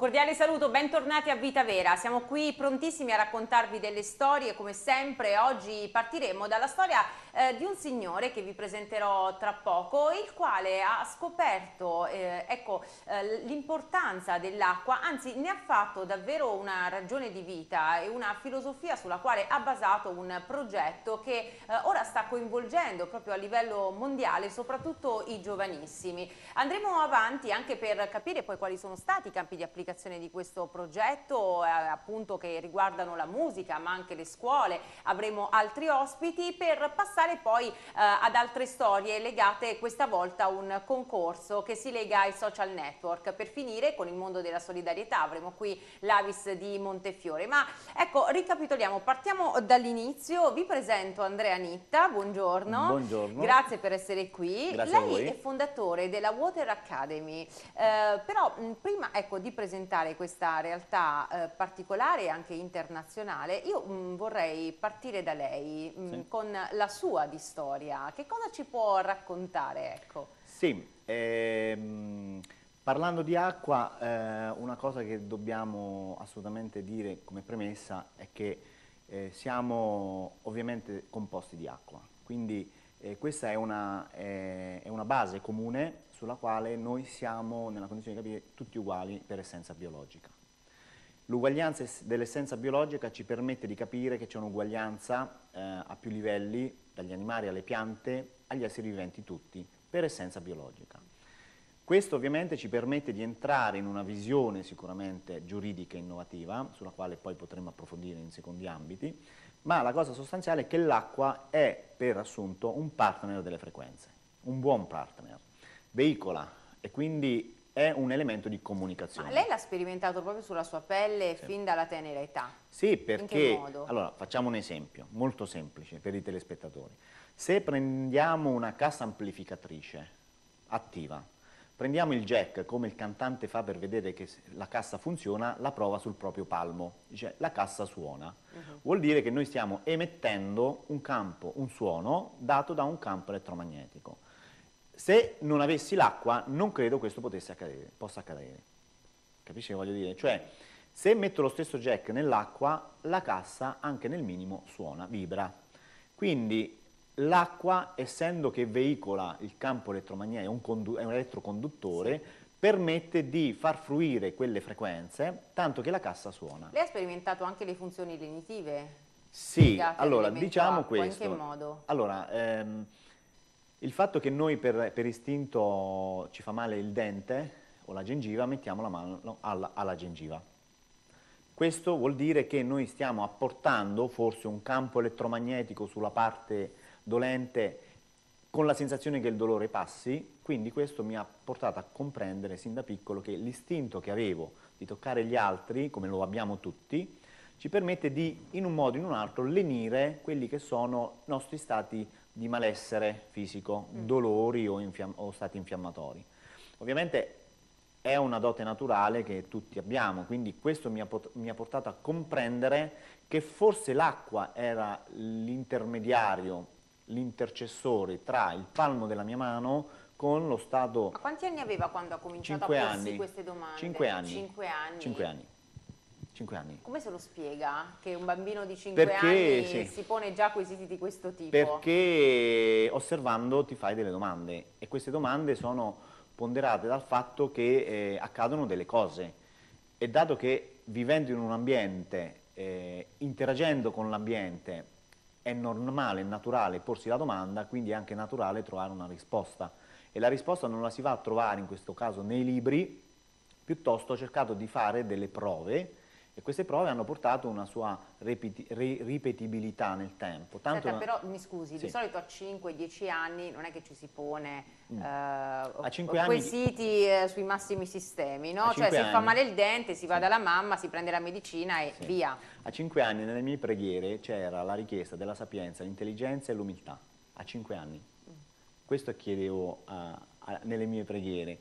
cordiale saluto, bentornati a Vita Vera. Siamo qui prontissimi a raccontarvi delle storie, come sempre oggi partiremo dalla storia eh, di un signore che vi presenterò tra poco, il quale ha scoperto eh, ecco, eh, l'importanza dell'acqua, anzi ne ha fatto davvero una ragione di vita e una filosofia sulla quale ha basato un progetto che eh, ora sta coinvolgendo proprio a livello mondiale soprattutto i giovanissimi. Andremo avanti anche per capire poi quali sono stati i campi di applicazione di questo progetto, eh, appunto che riguardano la musica ma anche le scuole, avremo altri ospiti per passare passare poi eh, ad altre storie legate questa volta a un concorso che si lega ai social network. Per finire con il mondo della solidarietà avremo qui l'Avis di Montefiore. Ma ecco, ricapitoliamo, partiamo dall'inizio. Vi presento Andrea Nitta, buongiorno. Buongiorno. Grazie per essere qui. Grazie Lei è fondatore della Water Academy. Eh, però mh, mm, prima ecco, di presentare questa realtà eh, particolare e anche internazionale, io mh, mm, vorrei partire da lei mh, mm, sì. con la sua sua di storia, che cosa ci può raccontare? Ecco? Sì, ehm, parlando di acqua, eh, una cosa che dobbiamo assolutamente dire come premessa è che eh, siamo ovviamente composti di acqua, quindi eh, questa è una, eh, è una base comune sulla quale noi siamo, nella condizione di capire, tutti uguali per essenza biologica. L'uguaglianza dell'essenza biologica ci permette di capire che c'è un'uguaglianza eh, a più livelli dagli animali alle piante, agli esseri viventi tutti, per essenza biologica. Questo ovviamente ci permette di entrare in una visione sicuramente giuridica e innovativa, sulla quale poi potremo approfondire in secondi ambiti, ma la cosa sostanziale è che l'acqua è, per assunto, un partner delle frequenze, un buon partner. Veicola e quindi è un elemento di comunicazione. Ma lei l'ha sperimentato proprio sulla sua pelle sì. fin dalla tenera età? Sì, perché... Allora, facciamo un esempio molto semplice per i telespettatori. Se prendiamo una cassa amplificatrice attiva, prendiamo il jack come il cantante fa per vedere che la cassa funziona, la prova sul proprio palmo, dice la cassa suona. Uh mhm. -huh. Vuol dire che noi stiamo emettendo un campo, un suono dato da un campo elettromagnetico se non avessi l'acqua non credo questo potesse accadere, possa accadere. Capisci che voglio dire? Cioè, se metto lo stesso jack nell'acqua, la cassa anche nel minimo suona, vibra. Quindi l'acqua, essendo che veicola il campo elettromagnetico, è un, elettroconduttore, sì. permette di far fruire quelle frequenze, tanto che la cassa suona. Lei ha sperimentato anche le funzioni lenitive? Sì, allora diciamo questo. In che modo? Allora, ehm, il fatto che noi per, per istinto ci fa male il dente o la gengiva, mettiamo la mano alla, alla gengiva. Questo vuol dire che noi stiamo apportando forse un campo elettromagnetico sulla parte dolente con la sensazione che il dolore passi, quindi questo mi ha portato a comprendere sin da piccolo che l'istinto che avevo di toccare gli altri, come lo abbiamo tutti, ci permette di in un modo o in un altro lenire quelli che sono i nostri stati di malessere fisico, mm. dolori o, o stati infiammatori. Ovviamente è una dote naturale che tutti abbiamo, quindi questo mi ha, mi ha portato a comprendere che forse l'acqua era l'intermediario, l'intercessore tra il palmo della mia mano con lo stato... Ma quanti anni aveva quando ha cominciato a porsi anni, queste domande? Cinque anni. Cinque anni. Cinque anni. 5 anni. Come se lo spiega che un bambino di 5 perché, anni sì. si pone già quesiti di questo tipo? Perché osservando ti fai delle domande e queste domande sono ponderate dal fatto che eh, accadono delle cose e dato che vivendo in un ambiente, eh, interagendo con l'ambiente, è normale, è naturale porsi la domanda, quindi è anche naturale trovare una risposta. E la risposta non la si va a trovare in questo caso nei libri, piuttosto ho cercato di fare delle prove e queste prove hanno portato una sua ripeti ripetibilità nel tempo. Tanto Senta, una... però mi scusi, sì. di solito a 5-10 anni non è che ci si pone mm. eh, a 5 anni... quesiti eh, sui massimi sistemi, no? Cioè se fa male il dente si va sì. dalla mamma, si prende la medicina e sì. via. A 5 anni nelle mie preghiere c'era la richiesta della sapienza, l'intelligenza e l'umiltà, a 5 anni. Mm. Questo chiedevo a, a, nelle mie preghiere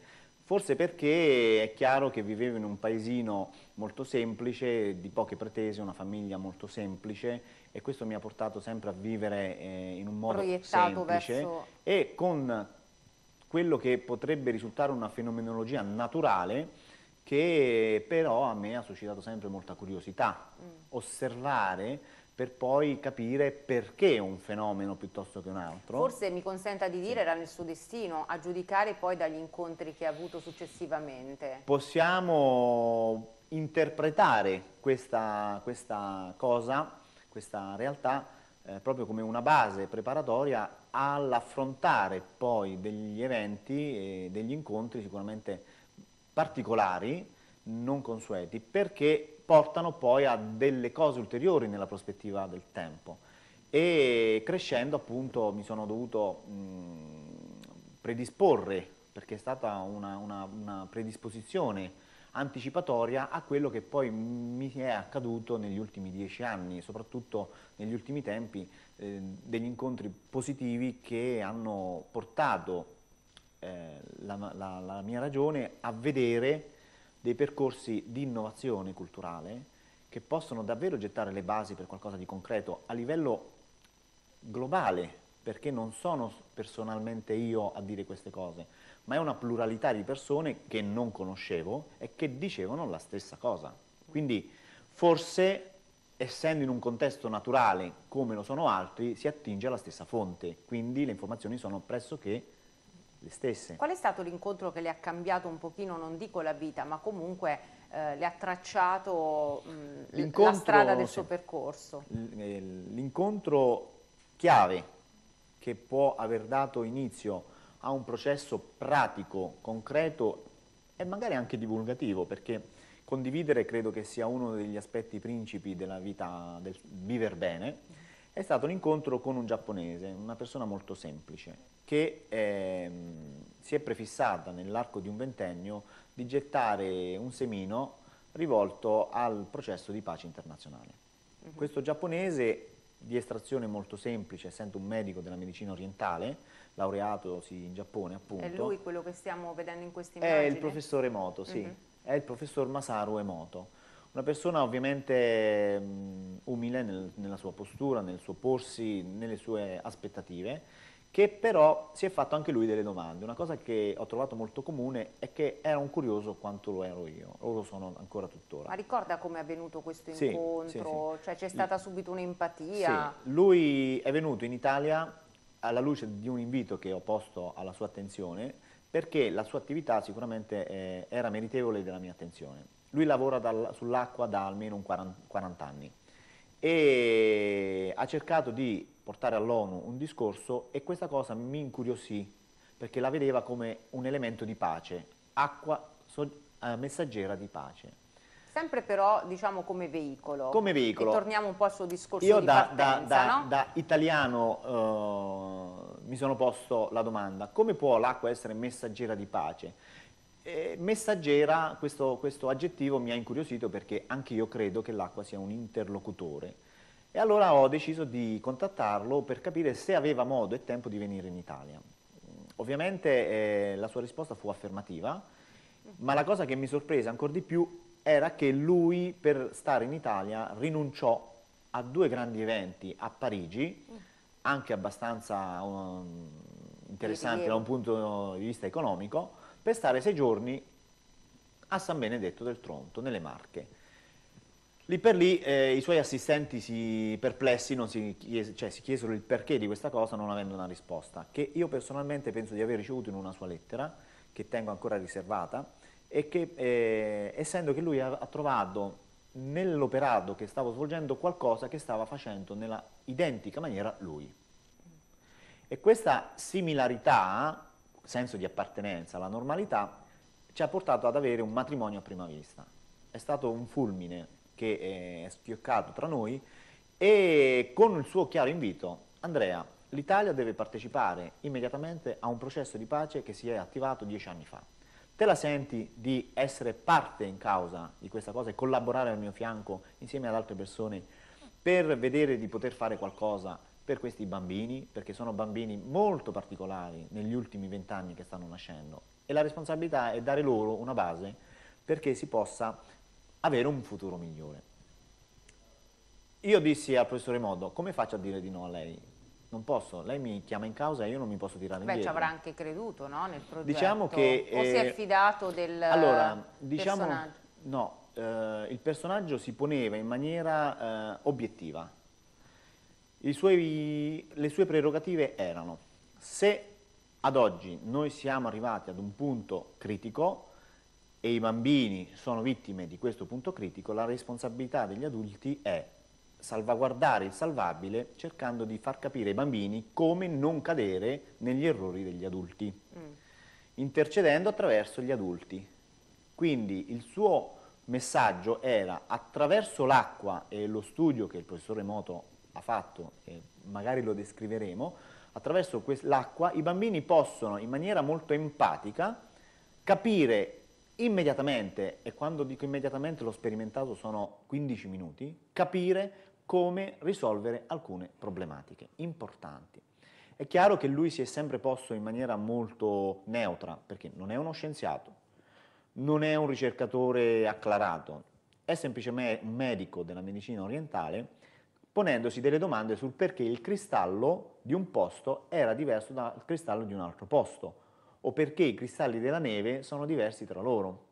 forse perché è chiaro che vivevo in un paesino molto semplice, di poche pretese, una famiglia molto semplice e questo mi ha portato sempre a vivere eh, in un modo semplice verso... e con quello che potrebbe risultare una fenomenologia naturale che però a me ha suscitato sempre molta curiosità, mm. osservare per poi capire perché un fenomeno piuttosto che un altro. Forse mi consenta di dire, sì. era nel suo destino, a giudicare poi dagli incontri che ha avuto successivamente. Possiamo interpretare questa, questa cosa, questa realtà, eh, proprio come una base preparatoria all'affrontare poi degli eventi e degli incontri sicuramente particolari, non consueti, perché portano poi a delle cose ulteriori nella prospettiva del tempo e crescendo appunto mi sono dovuto mh, predisporre perché è stata una, una, una, predisposizione anticipatoria a quello che poi mi è accaduto negli ultimi dieci anni, soprattutto negli ultimi tempi, eh, degli incontri positivi che hanno portato eh, la, la, la mia ragione a vedere dei percorsi di innovazione culturale che possono davvero gettare le basi per qualcosa di concreto a livello globale, perché non sono personalmente io a dire queste cose, ma è una pluralità di persone che non conoscevo e che dicevano la stessa cosa. Quindi forse essendo in un contesto naturale come lo sono altri, si attinge alla stessa fonte, quindi le informazioni sono pressoché le stesse. Qual è stato l'incontro che le ha cambiato un pochino, non dico la vita, ma comunque eh, le ha tracciato mh, la strada del sì. suo percorso? Eh, l'incontro chiave che può aver dato inizio a un processo pratico, concreto e magari anche divulgativo, perché condividere credo che sia uno degli aspetti principi della vita, del vivere bene, è stato un incontro con un giapponese, una persona molto semplice, che eh, si è prefissata nell'arco di un ventennio di gettare un semino rivolto al processo di pace internazionale. Uh mhm. -huh. Questo giapponese di estrazione molto semplice, essendo un medico della medicina orientale, laureatosi in Giappone appunto. È lui quello che stiamo vedendo in questi immagini? È il professore Emoto, sì. Uh mhm. -huh. È il professor Masaru Emoto una persona ovviamente um, umile nel, nella sua postura, nel suo porsi, nelle sue aspettative, che però si è fatto anche lui delle domande. Una cosa che ho trovato molto comune è che era un curioso quanto lo ero io, o lo sono ancora tuttora. Ma ricorda come è avvenuto questo sì, incontro? Sì, sì. Cioè c'è stata subito un'empatia? Sì. Lui è venuto in Italia alla luce di un invito che ho posto alla sua attenzione, perché la sua attività sicuramente eh, era meritevole della mia attenzione lui lavora dal, sull'acqua da almeno 40, 40 anni e ha cercato di portare all'ONU un discorso e questa cosa mi incuriosì perché la vedeva come un elemento di pace, acqua so, eh, messaggera di pace. Sempre però diciamo come veicolo. Come veicolo. E torniamo un po' al suo discorso Io di da, partenza, da, da, no? da italiano eh, mi sono posto la domanda, come può l'acqua essere messaggera di pace? Eh, messaggera, questo, questo aggettivo mi ha incuriosito perché anche io credo che l'acqua sia un interlocutore. E allora ho deciso di contattarlo per capire se aveva modo e tempo di venire in Italia. Mm, ovviamente eh, la sua risposta fu affermativa, ma la cosa che mi sorprese ancora di più era che lui per stare in Italia rinunciò a due grandi eventi a Parigi, anche abbastanza um, interessanti da un punto di vista economico, per stare sei giorni a San Benedetto del Tronto, nelle Marche. Lì per lì eh, i suoi assistenti si perplessi, si, chies cioè, si, chiesero il perché di questa cosa non avendo una risposta, che io personalmente penso di aver ricevuto in una sua lettera, che tengo ancora riservata, e che eh, essendo che lui ha, ha trovato nell'operato che stavo svolgendo qualcosa che stava facendo nella identica maniera lui. E questa similarità senso di appartenenza alla normalità, ci ha portato ad avere un matrimonio a prima vista. È stato un fulmine che eh, è schioccato tra noi e con il suo chiaro invito, Andrea, l'Italia deve partecipare immediatamente a un processo di pace che si è attivato dieci anni fa. Te la senti di essere parte in causa di questa cosa e collaborare al mio fianco insieme ad altre persone per vedere di poter fare qualcosa per questi bambini, perché sono bambini molto particolari negli ultimi vent'anni che stanno nascendo e la responsabilità è dare loro una base perché si possa avere un futuro migliore. Io dissi al professore Modo, come faccio a dire di no a lei? Non posso, lei mi chiama in causa e io non mi posso tirare Beh, indietro. Beh, ci avrà anche creduto no, nel progetto. Diciamo che... Eh, si è affidato eh, del allora, diciamo, personaggio? No, eh, il personaggio si poneva in maniera eh, obiettiva suoi, le sue prerogative erano se ad oggi noi siamo arrivati ad un punto critico e i bambini sono vittime di questo punto critico, la responsabilità degli adulti è salvaguardare il salvabile cercando di far capire ai bambini come non cadere negli errori degli adulti, mm. intercedendo attraverso gli adulti. Quindi il suo messaggio era attraverso l'acqua e lo studio che il professore Moto fatto, e magari lo descriveremo, attraverso l'acqua i bambini possono in maniera molto empatica capire immediatamente, e quando dico immediatamente l'ho sperimentato sono 15 minuti, capire come risolvere alcune problematiche importanti. È chiaro che lui si è sempre posto in maniera molto neutra, perché non è uno scienziato, non è un ricercatore acclarato, è semplicemente un medico della medicina orientale ponendosi delle domande sul perché il cristallo di un posto era diverso dal cristallo di un altro posto o perché i cristalli della neve sono diversi tra loro.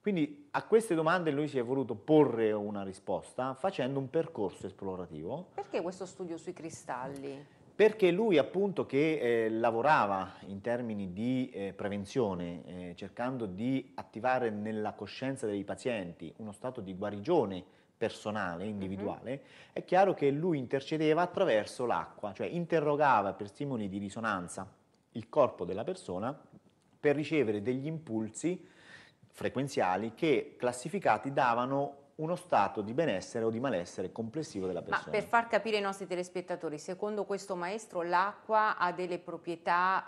Quindi a queste domande lui si è voluto porre una risposta facendo un percorso esplorativo. Perché questo studio sui cristalli? Perché lui appunto che eh, lavorava in termini di eh, prevenzione, eh, cercando di attivare nella coscienza dei pazienti uno stato di guarigione personale, individuale, mm-hmm. è chiaro che lui intercedeva attraverso l'acqua, cioè interrogava per stimoli di risonanza il corpo della persona per ricevere degli impulsi frequenziali che classificati davano uno stato di benessere o di malessere complessivo della persona. Ma per far capire ai nostri telespettatori, secondo questo maestro l'acqua ha delle proprietà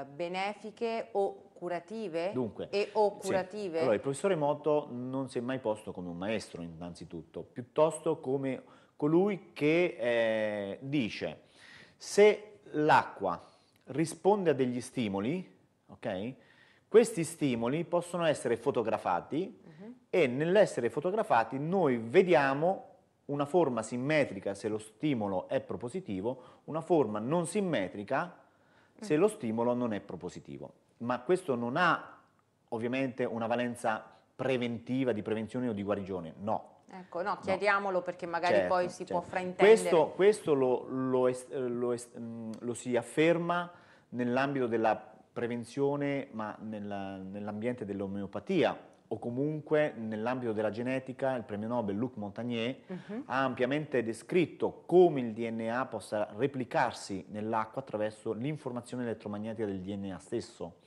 eh, benefiche o curative? Dunque, e o curative? Sì. Allora, il professore Moto non si è mai posto come un maestro innanzitutto, piuttosto come colui che eh, dice se l'acqua risponde a degli stimoli, ok? Questi stimoli possono essere fotografati, -huh. e nell'essere fotografati noi vediamo una forma simmetrica se lo stimolo è propositivo, una forma non simmetrica se lo stimolo non è propositivo. Ma questo non ha ovviamente una valenza preventiva, di prevenzione o di guarigione, no. Ecco, no, chiariamolo no. perché magari certo, poi si certo. può fraintendere. Questo, questo lo, lo, est, lo, est, mm, lo si afferma nell'ambito della prevenzione, ma nell'ambiente dell'omeopatia, o comunque nell'ambito della genetica il premio Nobel Luc Montagnier uh-huh. ha ampiamente descritto come il DNA possa replicarsi nell'acqua attraverso l'informazione elettromagnetica del DNA stesso.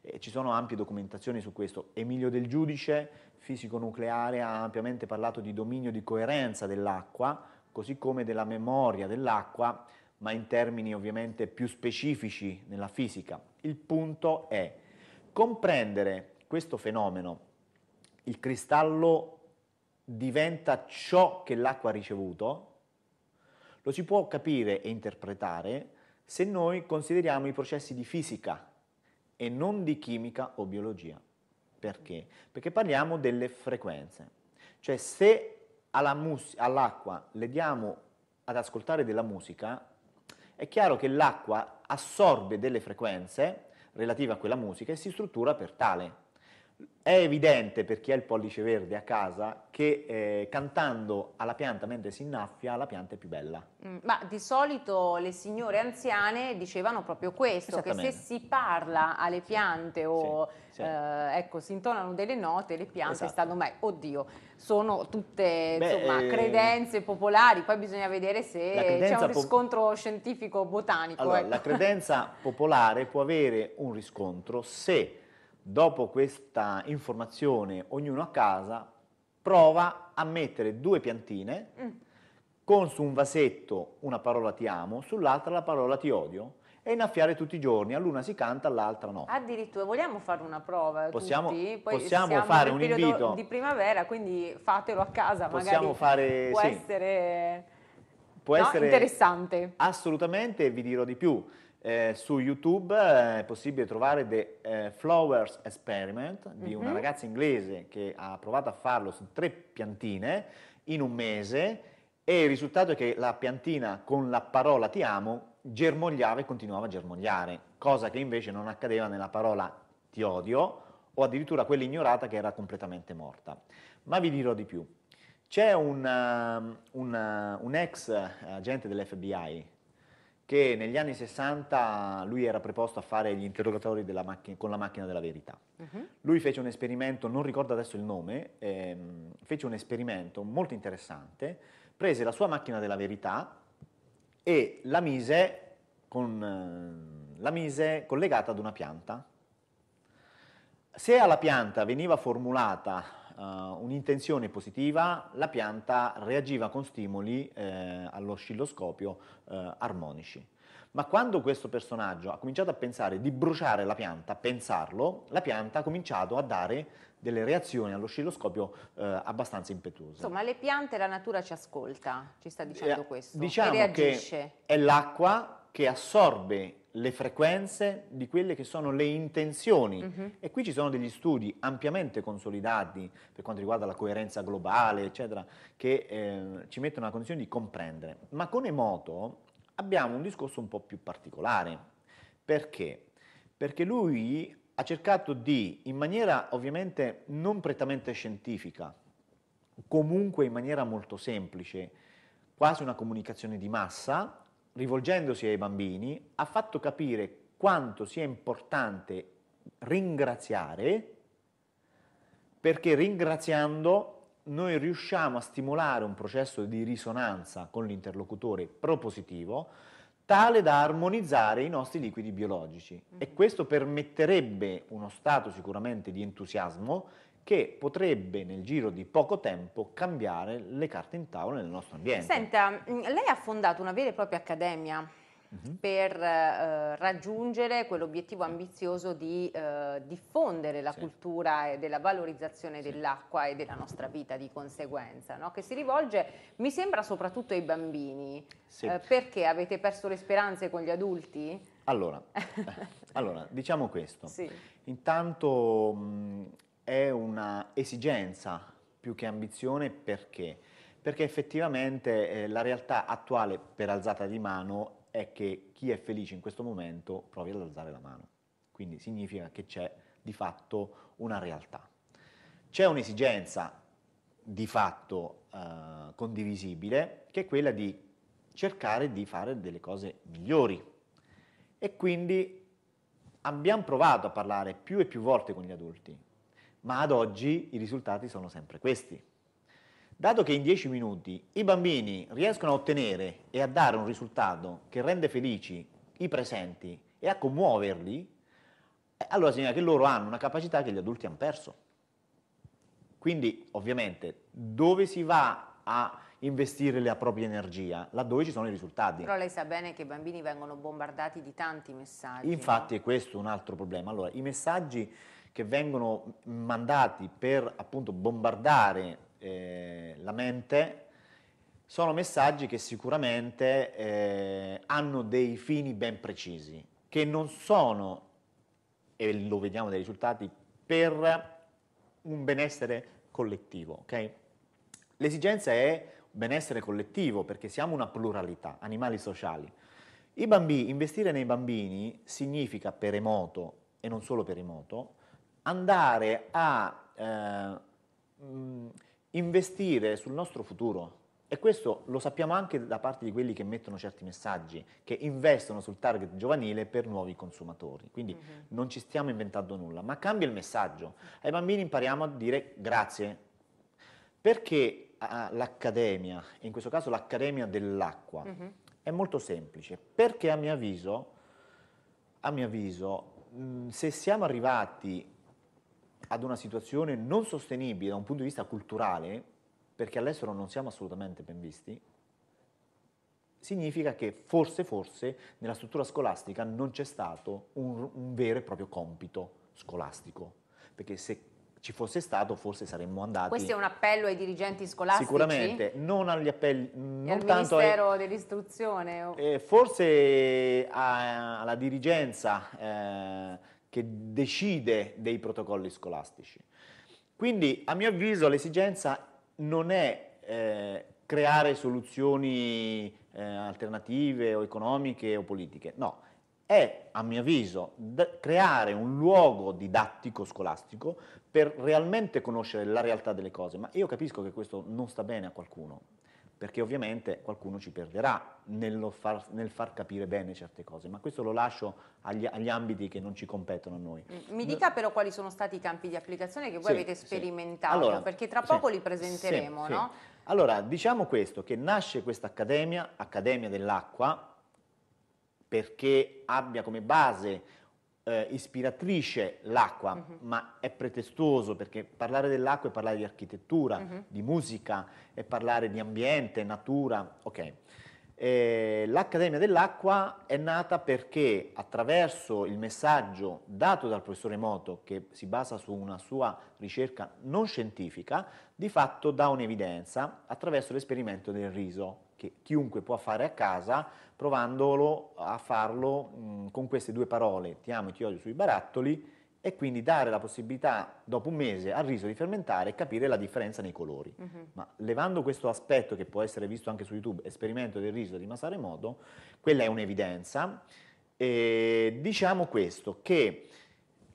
Eh, ci sono ampie documentazioni su questo. Emilio del Giudice, fisico nucleare, ha ampiamente parlato di dominio di coerenza dell'acqua, così come della memoria dell'acqua, ma in termini ovviamente più specifici nella fisica. Il punto è comprendere questo fenomeno il cristallo diventa ciò che l'acqua ha ricevuto, lo si può capire e interpretare se noi consideriamo i processi di fisica e non di chimica o biologia. Perché? Perché parliamo delle frequenze. Cioè se all'acqua le diamo ad ascoltare della musica, è chiaro che l'acqua assorbe delle frequenze relative a quella musica e si struttura per tale. È evidente per chi ha il pollice verde a casa che eh, cantando alla pianta mentre si innaffia la pianta è più bella. Mm, ma di solito le signore anziane dicevano proprio questo, che se si parla alle piante sì, o sì, sì. Eh, ecco, si intonano delle note, le piante esatto. stanno mai, oddio, sono tutte Beh, insomma, eh, credenze popolari, poi bisogna vedere se c'è un riscontro scientifico botanico. Allora, ecco. La credenza popolare può avere un riscontro se Dopo questa informazione, ognuno a casa prova a mettere due piantine mm. con su un vasetto una parola ti amo, sull'altra la parola ti odio e innaffiare tutti i giorni, all'una si canta, all'altra no. Addirittura vogliamo fare una prova possiamo, tutti, poi possiamo fare un invito di primavera, quindi fatelo a casa, possiamo magari fare, può sì. essere può no, essere interessante. Assolutamente, vi dirò di più. Eh, su YouTube eh, è possibile trovare The eh, Flowers Experiment di mm-hmm. una mhm. ragazza inglese che ha provato a farlo su tre piantine in un mese e il risultato è che la piantina con la parola ti amo germogliava e continuava a germogliare, cosa che invece non accadeva nella parola ti odio o addirittura quella ignorata che era completamente morta. Ma vi dirò di più. C'è un, um, un, uh, un ex eh, agente dell'FBI che negli anni 60 lui era preposto a fare gli interrogatori con la macchina della verità. Uh-huh. Lui fece un esperimento, non ricordo adesso il nome, ehm, fece un esperimento molto interessante, prese la sua macchina della verità e la mise, con, eh, la mise collegata ad una pianta. Se alla pianta veniva formulata uh, un'intenzione positiva, la pianta reagiva con stimoli eh, all'oscilloscopio eh, armonici. Ma quando questo personaggio ha cominciato a pensare di bruciare la pianta, a pensarlo, la pianta ha cominciato a dare delle reazioni all'oscilloscopio eh, abbastanza impetuose. Insomma, le piante la natura ci ascolta, ci sta dicendo eh, questo. Diciamo che è l'acqua che assorbe le frequenze di quelle che sono le intenzioni uh-huh. e qui ci sono degli studi ampiamente consolidati per quanto riguarda la coerenza globale eccetera che eh, ci mettono nella condizione di comprendere ma con Emoto abbiamo un discorso un po' più particolare perché? Perché lui ha cercato di in maniera ovviamente non prettamente scientifica comunque in maniera molto semplice quasi una comunicazione di massa rivolgendosi ai bambini, ha fatto capire quanto sia importante ringraziare, perché ringraziando noi riusciamo a stimolare un processo di risonanza con l'interlocutore propositivo, tale da armonizzare i nostri liquidi biologici. E mm. questo permetterebbe uno stato sicuramente di entusiasmo che potrebbe nel giro di poco tempo cambiare le carte in tavola nel nostro ambiente. Senta, mm, lei ha fondato una vera e propria accademia mm -hmm. per eh, raggiungere quell'obiettivo ambizioso di eh, diffondere la sì. cultura e della valorizzazione sì. dell'acqua e della nostra vita di conseguenza, no? che si rivolge, mi sembra, soprattutto ai bambini. Sì. Eh, perché avete perso le speranze con gli adulti? Allora, allora diciamo questo. Intanto mh, mm, è una esigenza più che ambizione perché? Perché effettivamente eh, la realtà attuale per alzata di mano è che chi è felice in questo momento provi ad alzare la mano. Quindi significa che c'è di fatto una realtà. C'è un'esigenza di fatto eh, condivisibile che è quella di cercare di fare delle cose migliori. E quindi abbiamo provato a parlare più e più volte con gli adulti, ma ad oggi i risultati sono sempre questi. Dato che in 10 minuti i bambini riescono a ottenere e a dare un risultato che rende felici i presenti e a commuoverli, eh, allora significa che loro hanno una capacità che gli adulti hanno perso. Quindi, ovviamente, dove si va a investire la propria energia, laddove ci sono i risultati. Però lei sa bene che i bambini vengono bombardati di tanti messaggi. Infatti no? è questo un altro problema. Allora, i messaggi che vengono mandati per appunto bombardare eh, la mente sono messaggi che sicuramente eh, hanno dei fini ben precisi, che non sono, e lo vediamo dai risultati, per un benessere collettivo. Okay? L'esigenza è benessere collettivo perché siamo una pluralità, animali sociali. Bambini, investire nei bambini significa per emoto, e non solo per emoto, andare a eh, mm, investire sul nostro futuro. E questo lo sappiamo anche da parte di quelli che mettono certi messaggi, che investono sul target giovanile per nuovi consumatori. Quindi mm-hmm. non ci stiamo inventando nulla, ma cambia il messaggio. Ai bambini impariamo a dire grazie. Perché ah, l'accademia, in questo caso l'accademia dell'acqua, mm-hmm. è molto semplice. Perché a mio avviso, a mio avviso mh, mm, se siamo arrivati ad una situazione non sostenibile da un punto di vista culturale, perché all'estero non siamo assolutamente ben visti, significa che forse, forse, nella struttura scolastica non c'è stato un, un vero e proprio compito scolastico, perché se ci fosse stato forse saremmo andati. Questo è un appello ai dirigenti scolastici? Sicuramente, non agli appelli... Non al tanto Ministero ai, dell'Istruzione? Eh, forse a, eh, alla dirigenza eh, che decide dei protocolli scolastici. Quindi a mio avviso l'esigenza non è eh, creare soluzioni eh, alternative o economiche o politiche, no, è a mio avviso creare un luogo didattico scolastico per realmente conoscere la realtà delle cose, ma io capisco che questo non sta bene a qualcuno, perché ovviamente qualcuno ci perderà nel far, nel far capire bene certe cose, ma questo lo lascio agli, agli, ambiti che non ci competono a noi. Mm, mi dica però quali sono stati i campi di applicazione che voi sì, avete sperimentato, sì. allora, perché tra poco sì, li presenteremo, no? Allora, diciamo questo, che nasce questa accademia, Accademia dell'Acqua, perché abbia come base eh, ispiratrice l'acqua, uh mhm. -huh. ma è pretestuoso perché parlare dell'acqua è parlare di architettura, uh mhm. -huh. di musica, è parlare di ambiente, natura, ok. Eh, L'Accademia dell'Acqua è nata perché attraverso il messaggio dato dal professore Moto, che si basa su una sua ricerca non scientifica, di fatto dà un'evidenza attraverso l'esperimento del riso, che chiunque può fare a casa provandolo a farlo mh, con queste due parole, ti amo e ti odio sui barattoli, e quindi dare la possibilità dopo un mese al riso di fermentare e capire la differenza nei colori. Uh mhm. -huh. Ma levando questo aspetto che può essere visto anche su YouTube, esperimento del riso di Masare Modo, quella è un'evidenza. E diciamo questo, che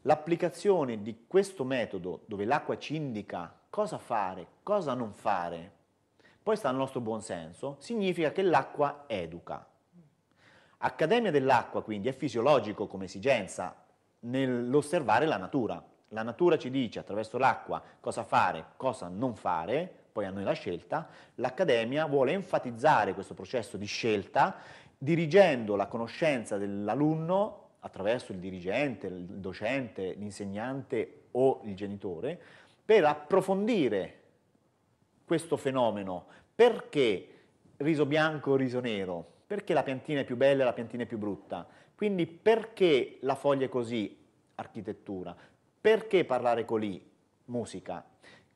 l'applicazione di questo metodo dove l'acqua ci indica cosa fare, cosa non fare, poi sta nel nostro buonsenso, significa che l'acqua educa. Accademia dell'acqua quindi è fisiologico come esigenza nell'osservare la natura. La natura ci dice attraverso l'acqua cosa fare, cosa non fare, poi a noi la scelta. L'Accademia vuole enfatizzare questo processo di scelta dirigendo la conoscenza dell'alunno attraverso il dirigente, il docente, l'insegnante o il genitore per approfondire questo fenomeno. Perché riso bianco o riso nero? Perché la piantina è più bella e la piantina è più brutta? Quindi perché la foglia è così? Architettura. Perché parlare colì? Musica.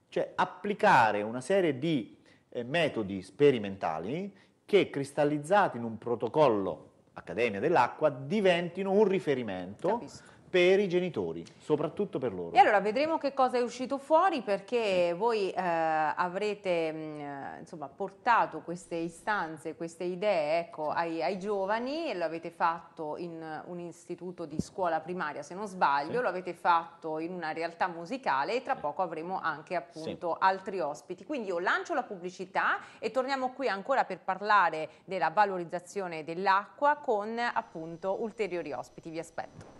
Cioè applicare una serie di eh, metodi sperimentali che cristallizzati in un protocollo Accademia dell'Acqua diventino un riferimento Capisco per i genitori, soprattutto per loro. E allora vedremo che cosa è uscito fuori perché sì. voi eh, avrete mh, mm, eh, insomma, portato queste istanze, queste idee ecco, sì. ai, ai, giovani, lo avete fatto in un istituto di scuola primaria se non sbaglio, sì. lo avete fatto in una realtà musicale e tra poco avremo anche appunto altri ospiti. Quindi io lancio la pubblicità e torniamo qui ancora per parlare della valorizzazione dell'acqua con appunto ulteriori ospiti, vi aspetto.